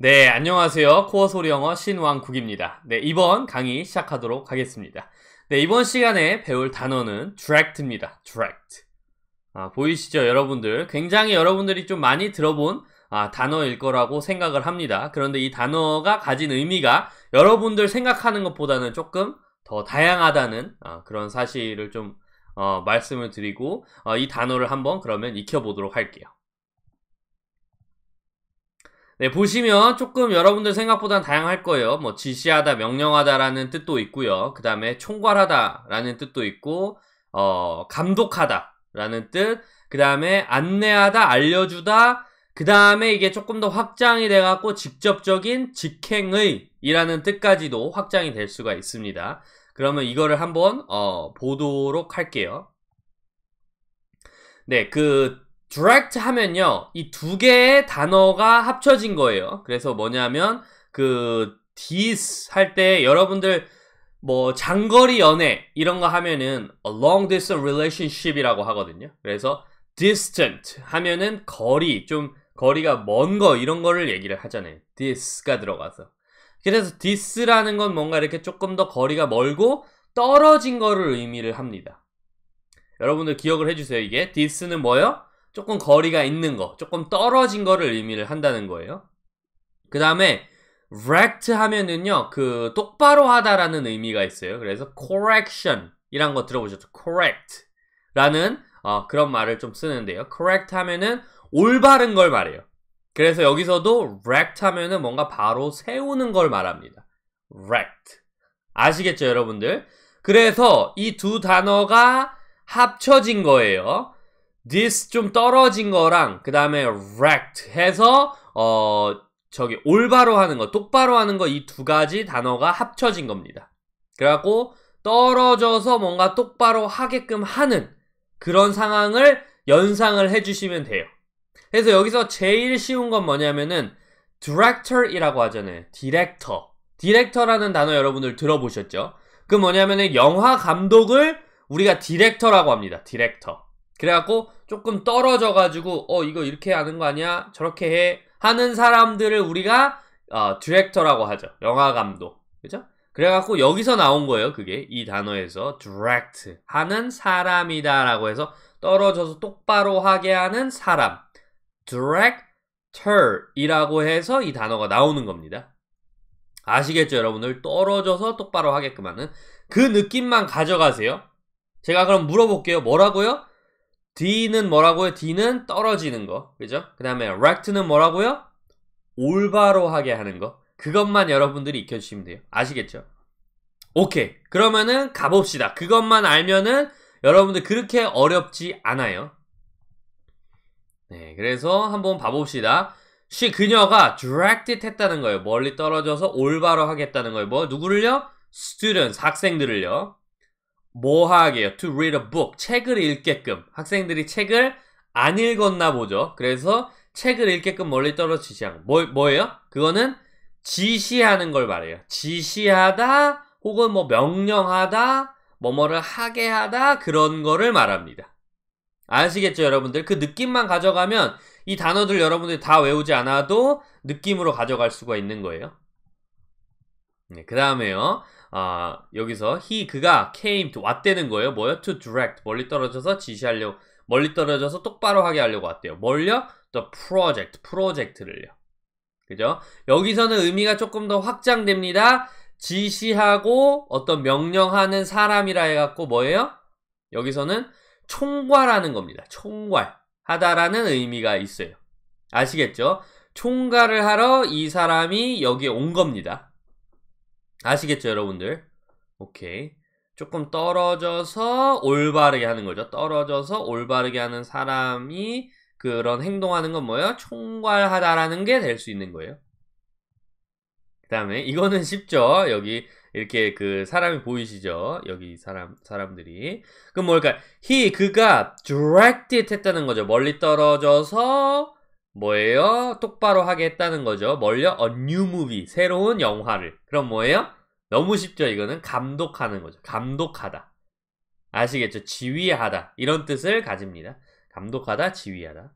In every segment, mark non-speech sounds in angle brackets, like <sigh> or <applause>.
네, 안녕하세요. 코어 소리 영어 신왕국입니다. 네, 이번 강의 시작하도록 하겠습니다. 네, 이번 시간에 배울 단어는 direct입니다. direct. 아, 보이시죠, 여러분들? 굉장히 여러분들이 좀 많이 들어본 아, 단어일 거라고 생각을 합니다. 그런데 이 단어가 가진 의미가 여러분들 생각하는 것보다는 조금 더 다양하다는 아, 그런 사실을 좀 어, 말씀을 드리고 어, 이 단어를 한번 그러면 익혀보도록 할게요. 네, 보시면 조금 여러분들 생각보다 다양할 거예요. 뭐 지시하다, 명령하다라는 뜻도 있고요. 그 다음에 총괄하다라는 뜻도 있고, 어, 감독하다라는 뜻, 그 다음에 안내하다, 알려주다, 그 다음에 이게 조금 더 확장이 돼갖고 직접적인 직행의 이라는 뜻까지도 확장이 될 수가 있습니다. 그러면 이거를 한번 어, 보도록 할게요. 네, 그 direct 하면요. 이 두 개의 단어가 합쳐진 거예요. 그래서 뭐냐면 그 this 할때 여러분들 뭐 장거리 연애 이런 거 하면은 a long distance relationship이라고 하거든요. 그래서 distant 하면은 거리 좀 거리가 먼 거 이런 거를 얘기를 하잖아요. this가 들어가서. 그래서 this라는 건 뭔가 이렇게 조금 더 거리가 멀고 떨어진 거를 의미를 합니다. 여러분들 기억을 해주세요. 이게 this는 뭐예요? 조금 거리가 있는 거, 조금 떨어진 거를 의미를 한다는 거예요. 그 다음에 r e c t 하면은요, 그 똑바로 하다라는 의미가 있어요. 그래서 correction 이란 거 들어보셨죠? correct 라는 어, 그런 말을 좀 쓰는데요. correct 하면은 올바른 걸 말해요. 그래서 여기서도 r e c t 하면은 뭔가 바로 세우는 걸 말합니다. r e c t 아시겠죠, 여러분들? 그래서 이 두 단어가 합쳐진 거예요. this 좀 떨어진 거랑 그 다음에 wrecked 해서 어 저기 올바로 하는 거 똑바로 하는 거 이 두 가지 단어가 합쳐진 겁니다. 그래갖고 떨어져서 뭔가 똑바로 하게끔 하는 그런 상황을 연상을 해주시면 돼요. 그래서 여기서 제일 쉬운 건 뭐냐면은 director이라고 하잖아요. 디렉터. 디렉터라는 단어 여러분들 들어보셨죠? 그 뭐냐면은 영화 감독을 우리가 디렉터라고 합니다. 디렉터. 그래갖고 조금 떨어져가지고 어 이거 이렇게 하는 거 아니야? 저렇게 해 하는 사람들을 우리가 어, 디렉터라고 하죠. 영화 감독 그죠? 그래갖고 여기서 나온 거예요. 그게 이 단어에서 d 렉트 하는 사람이다라고 해서 떨어져서 똑바로 하게 하는 사람 director이라고 해서 이 단어가 나오는 겁니다. 아시겠죠, 여러분들? 떨어져서 똑바로 하게끔 하는 그 느낌만 가져가세요. 제가 그럼 물어볼게요. 뭐라고요? D는 뭐라고요? D는 떨어지는 거. 그죠? 그 다음에 rect는 뭐라고요? 올바로 하게 하는 거. 그것만 여러분들이 익혀주시면 돼요. 아시겠죠? 오케이. 그러면은 가봅시다. 그것만 알면은 여러분들 그렇게 어렵지 않아요. 네, 그래서 한번 봐봅시다. she 그녀가 d r e c t e d 했다는 거예요. 멀리 떨어져서 올바로 하겠다는 거예요. 뭐 누구를요? students 학생들을요. 뭐하게요? To read a book. 책을 읽게끔. 학생들이 책을 안 읽었나 보죠. 그래서 책을 읽게끔 멀리 떨어지지 않고. 뭐, 뭐예요? 그거는 지시하는 걸 말해요. 지시하다, 혹은 뭐 명령하다, 뭐뭐를 하게 하다, 그런 거를 말합니다. 아시겠죠, 여러분들? 그 느낌만 가져가면 이 단어들 여러분들이 다 외우지 않아도 느낌으로 가져갈 수가 있는 거예요. 네, 그 다음에요. 아, 여기서 he 그가 came to 왔다는 거예요. 뭐요? to direct 멀리 떨어져서 지시하려 고 멀리 떨어져서 똑바로 하게 하려고 왔대요. 멀려? the project 프로젝트를요. 그죠? 여기서는 의미가 조금 더 확장됩니다. 지시하고 어떤 명령하는 사람이라 해갖고 뭐예요? 여기서는 총괄하는 겁니다. 총괄 하다라는 의미가 있어요. 아시겠죠? 총괄을 하러 이 사람이 여기에 온 겁니다. 아시겠죠 여러분들? 오케이 조금 떨어져서 올바르게 하는 거죠 떨어져서 올바르게 하는 사람이 그런 행동하는 건 뭐예요? 총괄하다라는 게 될 수 있는 거예요 그 다음에 이거는 쉽죠 여기 이렇게 그 사람이 보이시죠? 여기 사람, 사람들이. 그럼 뭘까? he, 그가 directed 했다는 거죠. 멀리 떨어져서 뭐예요? 똑바로 하겠다는 거죠. 뭘요? A new movie. 새로운 영화를. 그럼 뭐예요? 너무 쉽죠, 이거는? 감독하는 거죠. 감독하다. 아시겠죠? 지휘하다. 이런 뜻을 가집니다. 감독하다, 지휘하다.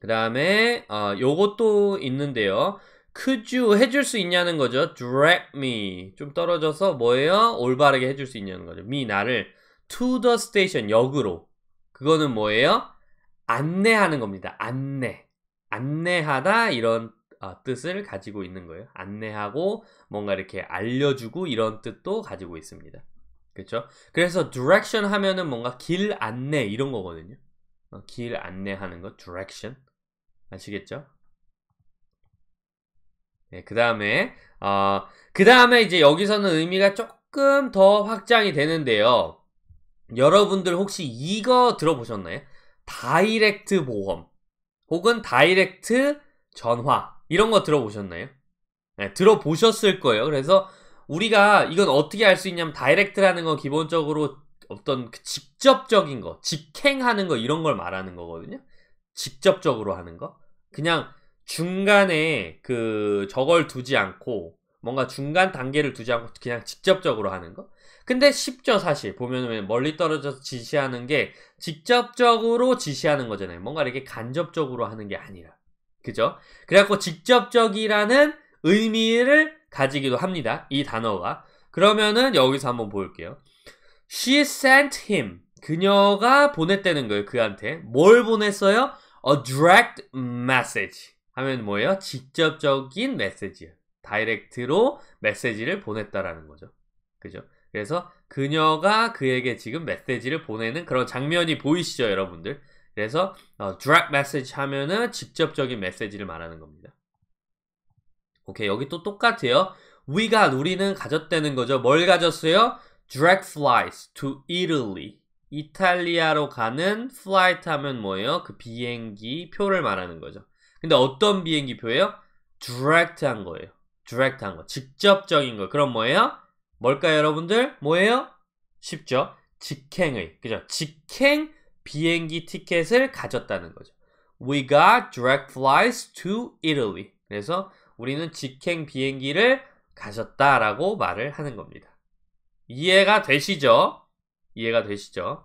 그 다음에, 어, 요것도 있는데요. Could you 해줄 수 있냐는 거죠. Drag me. 좀 떨어져서 뭐예요? 올바르게 해줄 수 있냐는 거죠. me, 나를. To the station, 역으로. 그거는 뭐예요? 안내하는 겁니다. 안내. 안내하다 이런 어, 뜻을 가지고 있는 거예요. 안내하고 뭔가 이렇게 알려주고 이런 뜻도 가지고 있습니다. 그렇죠? 그래서 direction 하면은 뭔가 길 안내 이런 거거든요. 어, 길 안내하는 거 direction 아시겠죠? 네, 그 다음에 어, 그 다음에 이제 여기서는 의미가 조금 더 확장이 되는데요. 여러분들 혹시 이거 들어보셨나요? 다이렉트 보험 혹은 다이렉트 전화 이런 거 들어보셨나요? 네, 들어보셨을 거예요. 그래서 우리가 이건 어떻게 알 수 있냐면 다이렉트라는 건 기본적으로 어떤 그 직접적인 거, 직행하는 거 이런 걸 말하는 거거든요. 직접적으로 하는 거. 그냥 중간에 그 저걸 두지 않고 뭔가 중간 단계를 두지 않고 그냥 직접적으로 하는 거. 근데 쉽죠, 사실. 보면 멀리 떨어져서 지시하는 게 직접적으로 지시하는 거잖아요. 뭔가 이렇게 간접적으로 하는 게 아니라. 그죠? 그래갖고 직접적이라는 의미를 가지기도 합니다. 이 단어가. 그러면은 여기서 한번 볼게요. She sent him. 그녀가 보냈다는 거예요, 그한테. 뭘 보냈어요? A direct message. 하면 뭐예요? 직접적인 메시지예요. 다이렉트로 메시지를 보냈다라는 거죠. 그죠? 그래서 그녀가 그에게 지금 메시지를 보내는 그런 장면이 보이시죠, 여러분들? 그래서 어, d i r e c message 하면은 직접적인 메시지를 말하는 겁니다. 오케이, 여기 또 똑같아요. 우리가 우리는 가졌다는 거죠. 뭘 가졌어요? direct f l i g s to Italy. 이탈리아로 가는 flight 하면 뭐예요? 그 비행기 표를 말하는 거죠. 근데 어떤 비행기 표예요? direct한 거예요. 디렉트한 거, 직접적인 거. 그럼 뭐예요? 뭘까요, 여러분들? 뭐예요? 쉽죠? 직행의, 그죠? 직행 비행기 티켓을 가졌다는 거죠. We got direct flights to Italy. 그래서 우리는 직행 비행기를 가졌다라고 말을 하는 겁니다. 이해가 되시죠? 이해가 되시죠?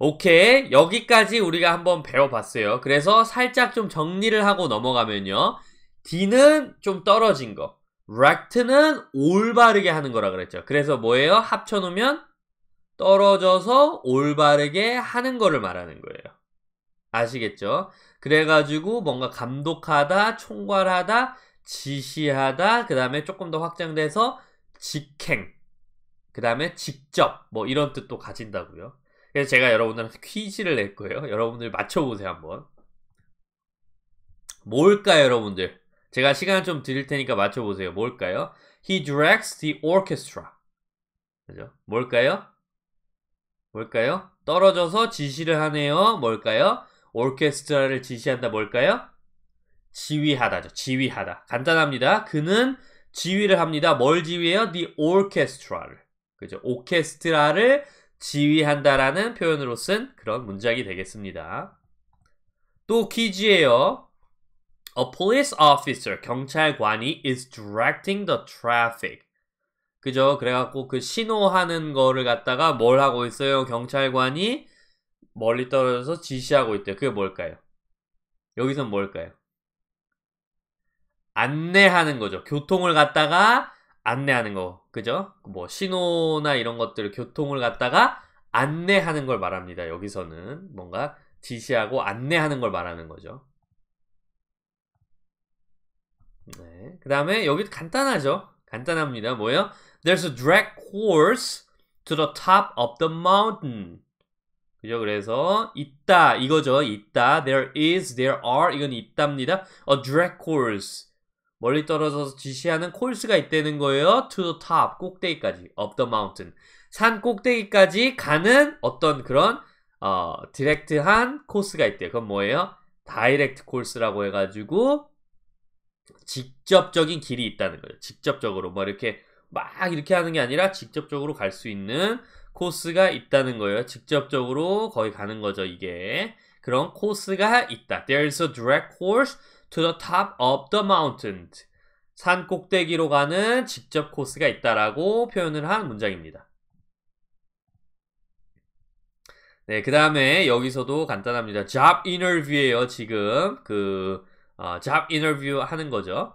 오케이. 여기까지 우리가 한번 배워봤어요. 그래서 살짝 좀 정리를 하고 넘어가면요. D는 좀 떨어진 거. rect는 올바르게 하는 거라 그랬죠. 그래서 뭐예요? 합쳐놓으면 떨어져서 올바르게 하는 거를 말하는 거예요. 아시겠죠? 그래가지고 뭔가 감독하다, 총괄하다, 지시하다, 그 다음에 조금 더 확장돼서 직행, 그 다음에 직접, 뭐 이런 뜻도 가진다고요. 그래서 제가 여러분들한테 퀴즈를 낼 거예요. 여러분들 맞춰보세요, 한번. 뭘까요, 여러분들? 제가 시간 좀 드릴 테니까 맞춰보세요. 뭘까요? He directs the orchestra. 그죠? 뭘까요? 뭘까요? 떨어져서 지시를 하네요. 뭘까요? 오케스트라를 지시한다. 뭘까요? 지휘하다죠. 지휘하다. 간단합니다. 그는 지휘를 합니다. 뭘 지휘해요? The orchestra를. 그죠? 오케스트라를 지휘한다라는 표현으로 쓴 그런 문장이 되겠습니다. 또 퀴즈예요. A police officer, 경찰관이 is directing the traffic. 그죠? 그래갖고 그 신호하는 거를 갖다가 뭘 하고 있어요? 경찰관이 멀리 떨어져서 지시하고 있대요. 그게 뭘까요? 여기선 뭘까요? 안내하는 거죠. 교통을 갖다가 안내하는 거. 그죠? 뭐 신호나 이런 것들을 교통을 갖다가 안내하는 걸 말합니다. 여기서는 뭔가 지시하고 안내하는 걸 말하는 거죠. 네. 그 다음에 여기 간단하죠. 간단합니다. 뭐예요? There's a drag c o u r s e to the top of the mountain. 그죠? 그래서 있다 이거죠. 있다. There is, there are 이건 있답니다. A drag c o u r s e 멀리 떨어져서 지시하는 콜스가 있다는 거예요. To the top, 꼭대기까지. Up the mountain. 산 꼭대기까지 가는 어떤 그런 어, 디렉트한 코스가 있대요. 그건 뭐예요? 다이렉트 콜스라고 해가지고 직접적인 길이 있다는 거예요. 직접적으로 뭐 이렇게 막 이렇게 하는 게 아니라 직접적으로 갈 수 있는 코스가 있다는 거예요. 직접적으로 거기 가는 거죠, 이게. 그런 코스가 있다. There's a direct course to the top of the mountain. 산 꼭대기로 가는 직접 코스가 있다라고 표현을 한 문장입니다. 네, 그 다음에 여기서도 간단합니다. Job interview예요, 지금. 그, 어, job interview 하는 거죠.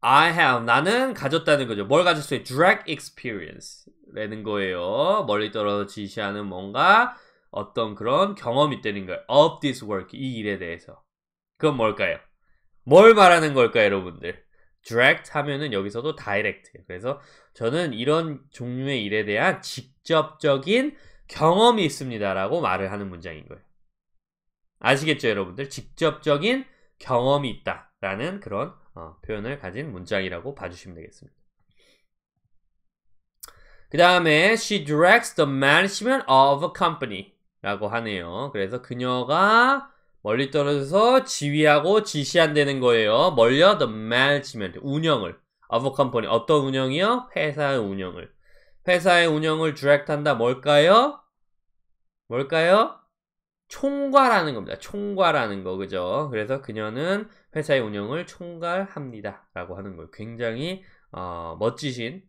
I have 나는 가졌다는 거죠. 뭘 가졌어요? Drag experience라는 거예요. 멀리 떨어져 지시하는 뭔가 어떤 그런 경험이 있다는 거예요. Of this work 이 일에 대해서 그건 뭘까요? 뭘 말하는 걸까 요 여러분들? Direct 하면은 여기서도 direct. 그래서 저는 이런 종류의 일에 대한 직접적인 경험이 있습니다라고 말을 하는 문장인 거예요. 아시겠죠 여러분들? 직접적인 경험이 있다라는 그런 어, 표현을 가진 문장이라고 봐주시면 되겠습니다. 그 다음에 she directs the management of a company라고 하네요. 그래서 그녀가 멀리 떨어져서 지휘하고 지시한다는 거예요. 멀려 the management 운영을 of a company 어떤 운영이요? 회사의 운영을 회사의 운영을 direct한다 뭘까요? 뭘까요? 총괄하는 겁니다. 총괄하는 거, 그죠? 그래서 그녀는 회사의 운영을 총괄합니다. 라고 하는 거예요. 굉장히, 어, 멋지신,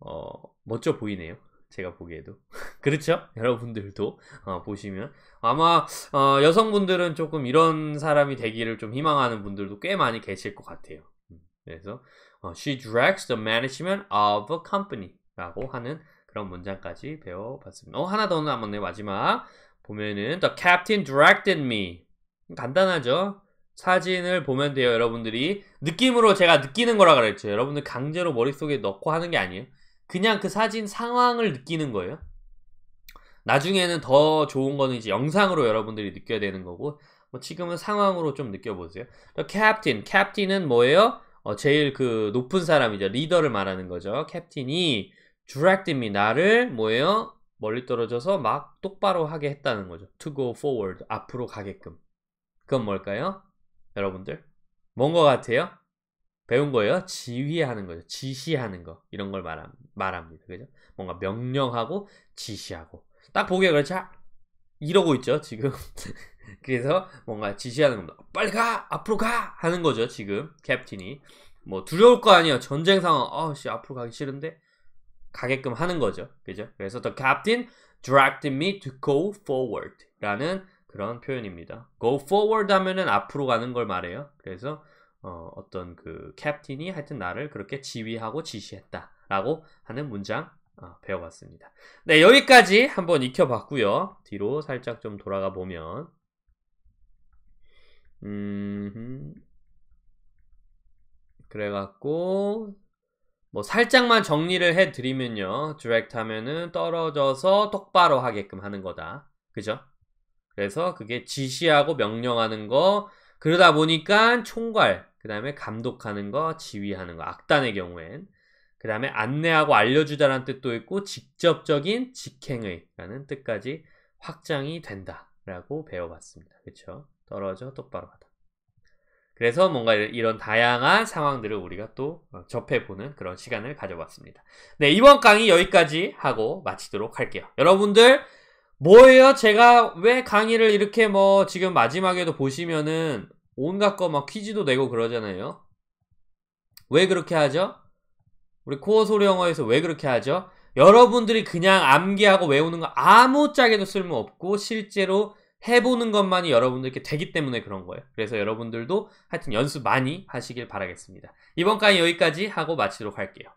어, 멋져 보이네요. 제가 보기에도. <laughs> 그렇죠? 여러분들도, 어, 보시면. 아마, 어, 여성분들은 조금 이런 사람이 되기를 좀 희망하는 분들도 꽤 많이 계실 것 같아요. 음, 그래서, 어, she directs the management of a company. 라고 하는 그런 문장까지 배워봤습니다. 어, 하나 더 남았네요. 마지막. 보면은 The captain directed me. 간단하죠? 사진을 보면 돼요, 여러분들이. 느낌으로 제가 느끼는 거라 그랬죠. 여러분들 강제로 머릿속에 넣고 하는 게 아니에요. 그냥 그 사진 상황을 느끼는 거예요. 나중에는 더 좋은 거는 이제 영상으로 여러분들이 느껴야 되는 거고 뭐 지금은 상황으로 좀 느껴보세요. 캡틴, 캡틴은 뭐예요? 어, 제일 그 높은 사람이죠. 리더를 말하는 거죠. 캡틴이 directed미 나를 뭐예요? 멀리 떨어져서 막 똑바로 하게 했다는 거죠. To go forward, 앞으로 가게끔. 그건 뭘까요? 여러분들? 뭔 것 같아요? 배운 거예요? 지휘하는 거죠. 지시하는 거. 이런 걸 말함, 말합니다. 그죠? 뭔가 명령하고 지시하고. 딱 보기에 그렇지. 아, 이러고 있죠, 지금. <laughs> 그래서 뭔가 지시하는 겁니다. 빨리 가! 앞으로 가! 하는 거죠, 지금. 캡틴이. 뭐 두려울 거 아니에요. 전쟁 상황. 아씨, 앞으로 가기 싫은데? 가게끔 하는 거죠. 그죠? 그래서 the captain directed me to go forward 라는 그런 표현입니다. go forward 하면은 앞으로 가는 걸 말해요. 그래서 어, 어떤 그 캡틴이 하여튼 나를 그렇게 지휘하고 지시했다 라고 하는 문장 어, 배워봤습니다. 네, 여기까지 한번 익혀봤고요. 뒤로 살짝 좀 돌아가 보면 음 그래갖고 뭐 살짝만 정리를 해드리면요. direct 하면은 떨어져서 똑바로 하게끔 하는 거다. 그죠? 그래서 그게 지시하고 명령하는 거 그러다 보니까 총괄 그 다음에 감독하는 거 지휘하는 거 악단의 경우엔 그 다음에 안내하고 알려주다라는 뜻도 있고 직접적인 직행의라는 뜻까지 확장이 된다라고 배워봤습니다. 그쵸 떨어져 똑바로 하다 그래서 뭔가 이런 다양한 상황들을 우리가 또 어, 접해보는 그런 시간을 가져봤습니다. 네, 이번 강의 여기까지 하고 마치도록 할게요. 여러분들, 뭐예요? 제가 왜 강의를 이렇게 뭐 지금 마지막에도 보시면은 온갖 거 막 퀴즈도 내고 그러잖아요. 왜 그렇게 하죠? 우리 코어 소리 영어에서 왜 그렇게 하죠? 여러분들이 그냥 암기하고 외우는 거 아무 짝에도 쓸모없고 실제로 해보는 것만이 여러분들께 되기 때문에 그런 거예요. 그래서 여러분들도 하여튼 연습 많이 하시길 바라겠습니다. 이번 강의 여기까지 하고 마치도록 할게요.